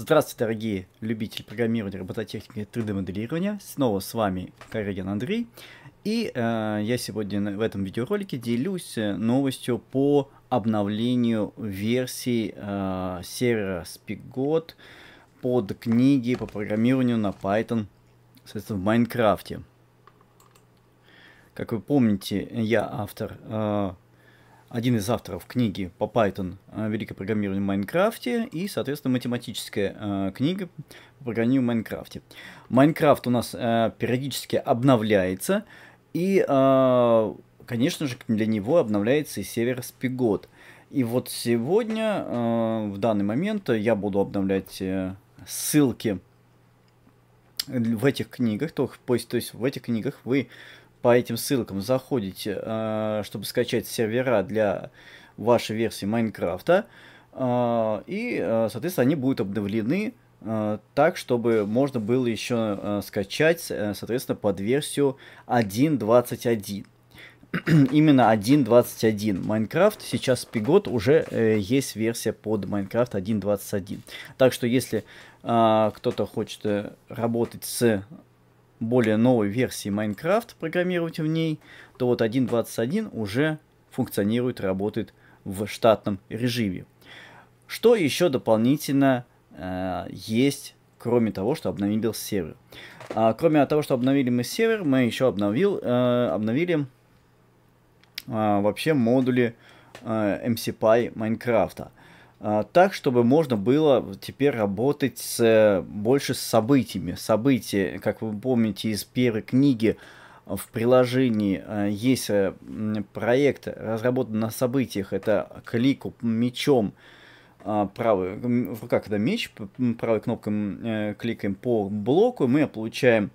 Здравствуйте, дорогие любители программирования, робототехники 3D-моделирования. Снова с вами Карегин Андрей. И э, я сегодня в этом видеоролике делюсь э, новостью по обновлению версии э, сервера SpeakGot под книги по программированию на Python, соответственно, в Майнкрафте. Как вы помните, я автор э, один из авторов книги по Python «Великое программирование в Майнкрафте» и, соответственно, математическая э, книга по программированию в Майнкрафте. Майнкрафт у нас э, периодически обновляется, и, э, конечно же, для него обновляется и сервер Спигот. И вот сегодня, э, в данный момент, я буду обновлять э, ссылки в этих книгах, то, то есть в этих книгах вы по этим ссылкам заходите, а, чтобы скачать сервера для вашей версии Майнкрафта. А, и, а, соответственно, они будут обновлены так, чтобы можно было еще скачать, э, соответственно, под версию 1.21. Именно 1.21 Майнкрафт. Сейчас Пигот уже э, есть версия под Майнкрафт 1.21. Так что если кто-то хочет э, работать с более новой версии Minecraft, программировать в ней, то вот 1.21 уже функционирует, работает в штатном режиме. Что еще дополнительно э, есть, кроме того, что обновил сервер? А, кроме того, что обновили мы сервер, мы еще обновил, э, обновили э, вообще модули э, MCPy Майнкрафта. А, так, чтобы можно было теперь работать с, э, больше с событиями. События, как вы помните из первой книги, а, в приложении а, есть э, проект, разработан на событиях, это клику мечом, правой, как это меч, правой кнопкой э, кликаем по блоку, мы получаем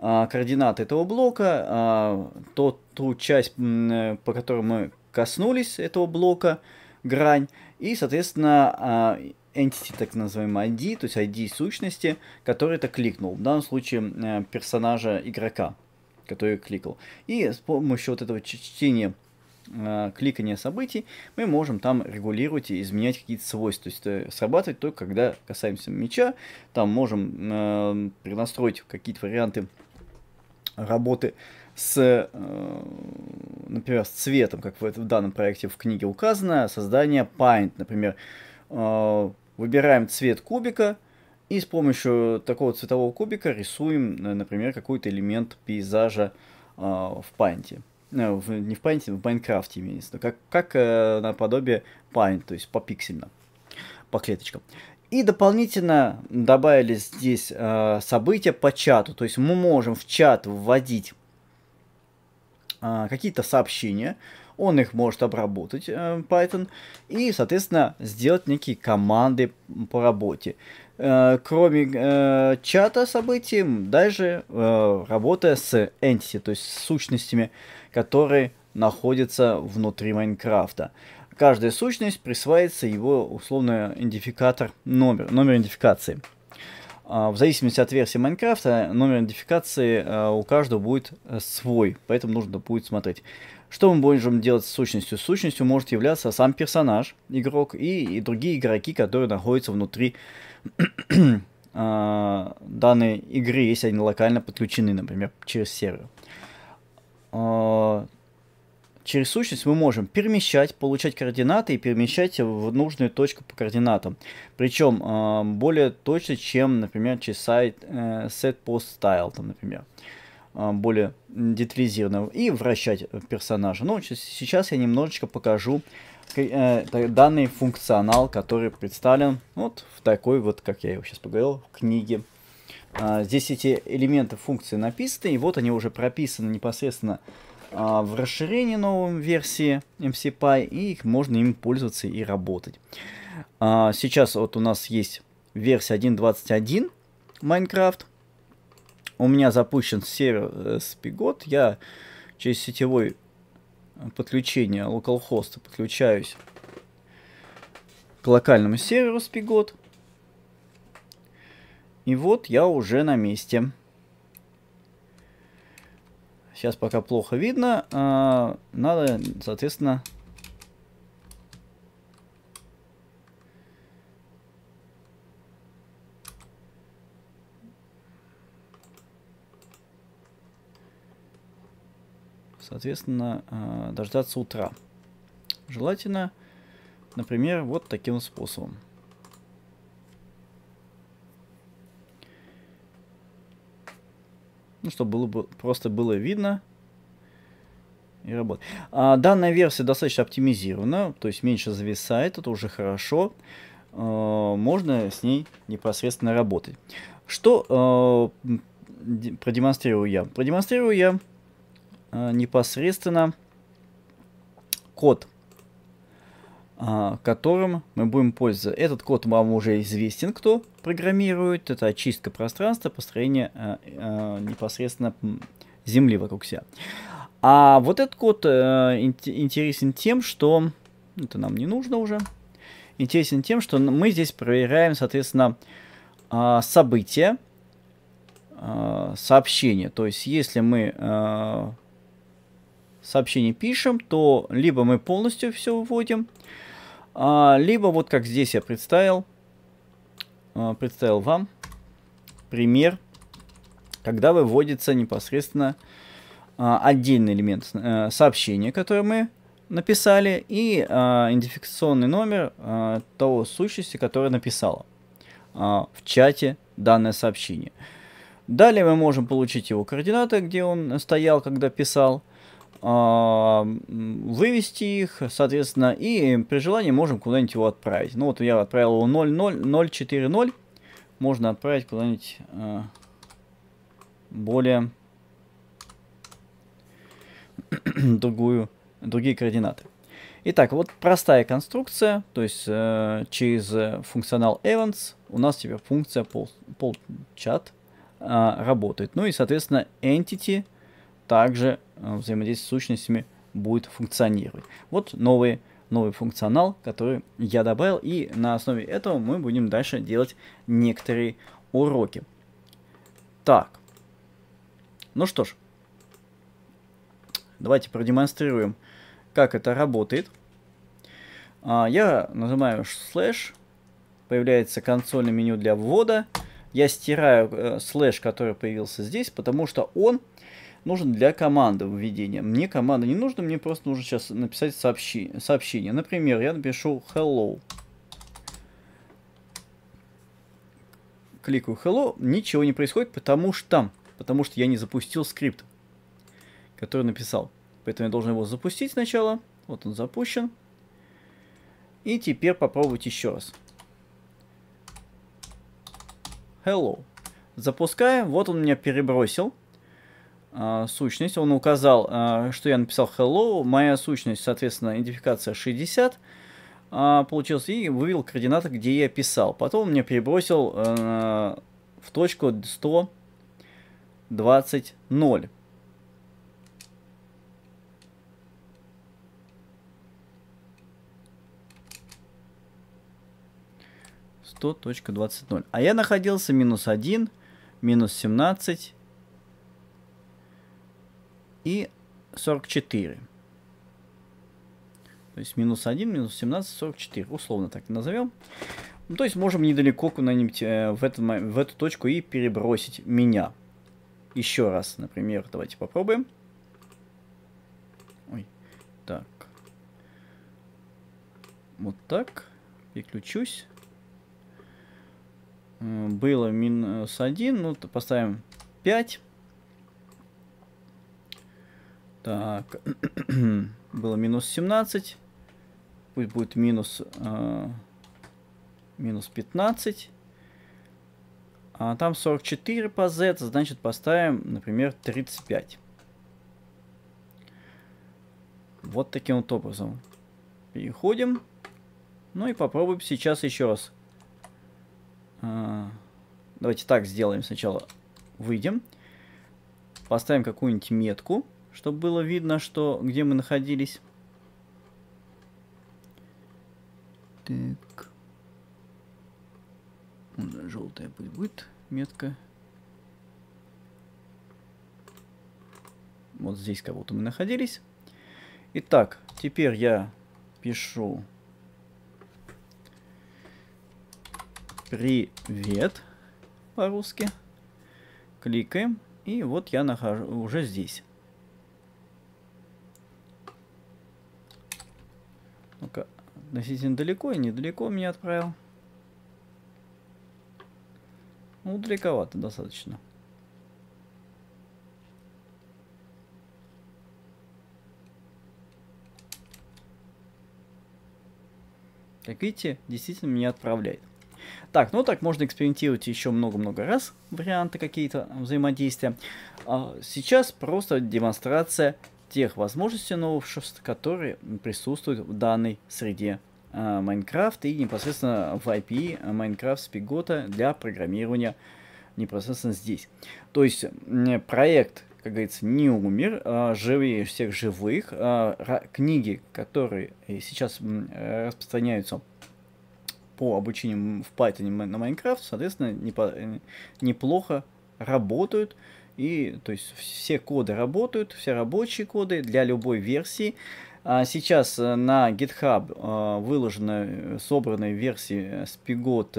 координаты этого блока, тот, ту часть, по которой мы коснулись этого блока – грань, и, соответственно, а, entity, так называемый ID, то есть ID сущности, который это кликнул. В данном случае э, персонажа игрока, который кликал. И с помощью вот этого чтения э, кликания событий, мы можем там регулировать и изменять какие-то свойства. То есть э, срабатывать только когда касаемся меча, там можем э, перенастроить какие-то варианты работы э, с, э, например, с цветом, как в, в данном проекте в книге указано, создание Paint, например. Э, выбираем цвет кубика и с помощью такого цветового кубика рисуем, э, например, какой-то элемент пейзажа в Paint. не в Paint, в Майнкрафте имеется. Как, как наподобие Paint, то есть по пиксельно, по клеточкам. И дополнительно добавили здесь события по чату. То есть мы можем в чат вводить а, какие-то сообщения, он их может обработать, э, Python, и, соответственно, сделать некие команды по работе. Э, кроме э, чата событий, даже э, работая с entity, то есть с сущностями, которые находятся внутри Майнкрафта. Каждая сущность присваивается его условно идентификатор номер, номер идентификации. А, в зависимости от версии Майнкрафта, номер идентификации а, у каждого будет э, свой, поэтому нужно будет смотреть. Что мы будем делать с сущностью? Сущностью может являться сам персонаж, игрок и, и другие игроки, которые находятся внутри а, данной игры, если они локально подключены, например, через сервер через сущность мы можем перемещать, получать координаты и перемещать в нужную точку по координатам. Причем э, а, более точно, чем, например, через сайт э, setPostStyle, там, например а, более детализированного и вращать персонажа. Ну, сейчас я немножечко покажу э, данный функционал, который представлен вот в такой вот, как я его сейчас поговорил, в книге. А, здесь эти элементы функции написаны, и вот они уже прописаны непосредственно а, в расширении новом версии MCPy, и их можно им пользоваться и работать. А, сейчас вот у нас есть версия 1.21 Minecraft. У меня запущен сервер э, Spigot. Я через сетевой подключение localhost подключаюсь к локальному серверу Spigot. И вот я уже на месте. Сейчас пока плохо видно. А, надо, соответственно... Соответственно, а, дождаться утра. Желательно, например, вот таким способом. Ну, чтобы было бы, просто было видно и работать А, данная версия достаточно оптимизирована, то есть меньше зависает, это уже хорошо. А, можно с ней непосредственно работать. Что а, продемонстрирую я? Продемонстрирую я а, непосредственно код а, которым мы будем пользоваться. Этот код вам уже известен, кто программирует. Это очистка пространства, построение э, э, непосредственно Земли вокруг себя. А вот этот код э, интересен тем, что... Это нам не нужно уже. Интересен тем, что мы здесь проверяем, соответственно, а, события, а, сообщения. То есть, если мы... сообщение пишем, то либо мы полностью все выводим, а, либо вот как здесь я представил, а, представил вам пример, когда выводится непосредственно а, отдельный элемент а, сообщения, которое мы написали, и а, идентификационный номер а, того сущности, которое написало а, в чате данное сообщение. Далее мы можем получить его координаты, где он стоял, когда писал, а, вывести их, соответственно, и при желании можем куда-нибудь его отправить. Ну вот я отправил его 0.0.0.4.0. Можно отправить куда-нибудь а, более другую, другие координаты. Итак, вот простая конструкция, то есть э, через функционал events у нас теперь функция полчат пол а, э, работает. Ну и, соответственно, entity также э, взаимодействие с сущностями будет функционировать. Вот новые, новый функционал, который я добавил, и на основе этого мы будем дальше делать некоторые уроки. Так, ну что ж, давайте продемонстрируем, как это работает. А, я нажимаю слэш, появляется консольное меню для ввода. Я стираю э, слэш, который появился здесь, потому что он нужен для команды введения. Мне команда не нужна, мне просто нужно сейчас написать сообщи сообщение. Например, я напишу hello. Кликаю hello, ничего не происходит, потому что, потому что я не запустил скрипт, который написал. Поэтому я должен его запустить сначала. Вот он запущен. И теперь попробовать еще раз. Hello. Запускаем. Вот он меня перебросил. А, сущность. Он указал, а, что я написал hello. Моя сущность, соответственно, идентификация 60 э, а, получилась и вывел координаты, где я писал. Потом он мне перебросил э, в точку 120 0. точка 100.20.0. А я находился минус 1, минус 17, и 44. То есть минус 1, минус 17, 44. Условно так назовем. Ну, то есть можем недалеко куда-нибудь э, в, этот, в эту точку и перебросить меня. Еще раз, например, давайте попробуем. Ой, так. Вот так. Переключусь. Э, было минус 1, ну то поставим 5. Так, было минус 17. Пусть будет минус, э, минус 15. А там 44 по z, значит поставим, например, 35. Вот таким вот образом. Переходим. Ну и попробуем сейчас еще раз. Э, давайте так сделаем сначала. Выйдем. Поставим какую-нибудь метку чтобы было видно, что где мы находились. Так. Желтая будет метка. Вот здесь кого-то мы находились. Итак, теперь я пишу «Привет» по-русски. Кликаем, и вот я нахожу уже здесь. Относительно далеко и недалеко меня отправил. Ну, далековато достаточно. Как видите, действительно меня отправляет. Так, ну так можно экспериментировать еще много-много раз варианты какие-то взаимодействия. А сейчас просто демонстрация тех возможностей новшеств, которые присутствуют в данной среде э, Майнкрафт и непосредственно в IP Minecraft Spigota для программирования непосредственно здесь. То есть проект, как говорится, не умер, а живее всех живых. А, книги, которые сейчас распространяются по обучению в Python на Minecraft, соответственно, э, неплохо работают. И то есть все коды работают, все рабочие коды для любой версии. А сейчас э, на GitHub э, выложены э, собранные версии Spigot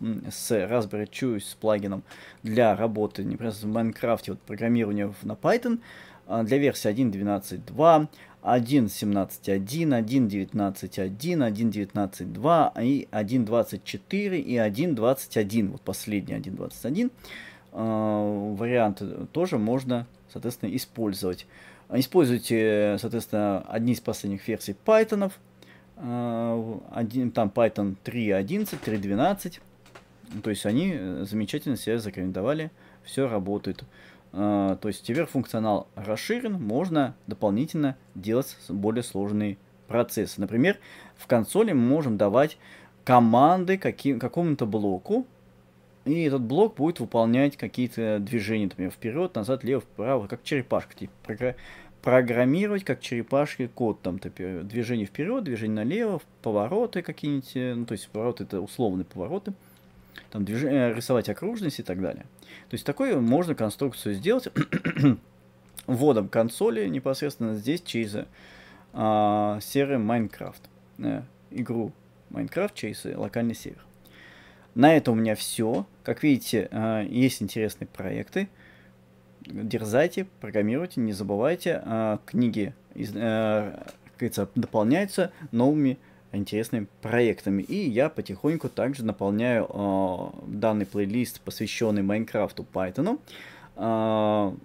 с Raspberry Chew с плагином для работы непосредственно в Майнкрафте, вот, программирования на Python а для версии 1.12.2, 1.17.1, 1.19.1, 1.19.2 и 1.24 и 1.21, вот последний 1.21. Э, вариант тоже можно, соответственно, использовать. Используйте, соответственно, одни из последних версий Python. Э, один, там Python 3.11, 3.12. То есть они э, замечательно себя закомендовали, все работает. То есть теперь функционал расширен, можно дополнительно делать более сложные процессы. Например, в консоли мы можем давать команды каким, какому-то блоку, и этот блок будет выполнять какие-то движения, например, вперед, назад, лево, вправо, как черепашка, типа, программировать как черепашки код, там, например, типа, движение вперед, движение налево, повороты какие-нибудь, э, ну, то есть повороты это условные повороты, там, движение, э, рисовать окружность и так далее. То есть такой можно конструкцию сделать вводом консоли непосредственно здесь через а, серый Майнкрафт, э, игру Майнкрафт через локальный сервер. На это у меня все. Как видите, э, есть интересные проекты. Дерзайте, программируйте, не забывайте. Э, книги, э, как говорится, дополняются новыми интересными проектами. И я потихоньку также наполняю данный плейлист, посвященный Майнкрафту Пайтону, разными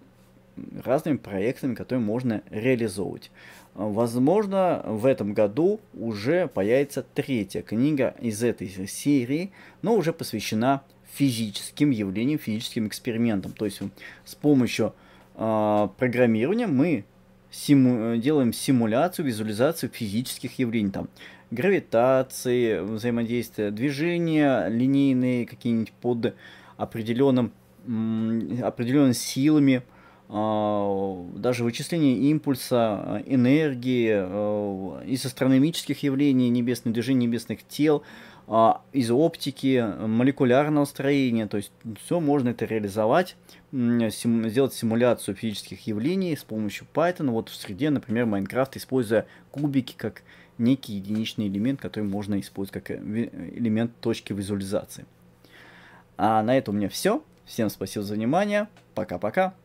проектами, которые можно реализовывать. Возможно, в этом году уже появится третья книга из этой серии, но уже посвящена физическим явлениям, физическим экспериментам. То есть с помощью э, программирования мы симу делаем симуляцию, визуализацию физических явлений. Там, гравитации, взаимодействия, движения линейные какие-нибудь под определенным, определенными силами – а, даже вычисление импульса, а, энергии а, и со астрономических явлений, небесных движений небесных тел, из оптики, молекулярного строения, то есть все можно это реализовать, сим, сделать симуляцию физических явлений с помощью Python, вот в среде, например, Minecraft, используя кубики как некий единичный элемент, который можно использовать как э, э, элемент точки визуализации. А на этом у меня все. Всем спасибо за внимание. Пока-пока.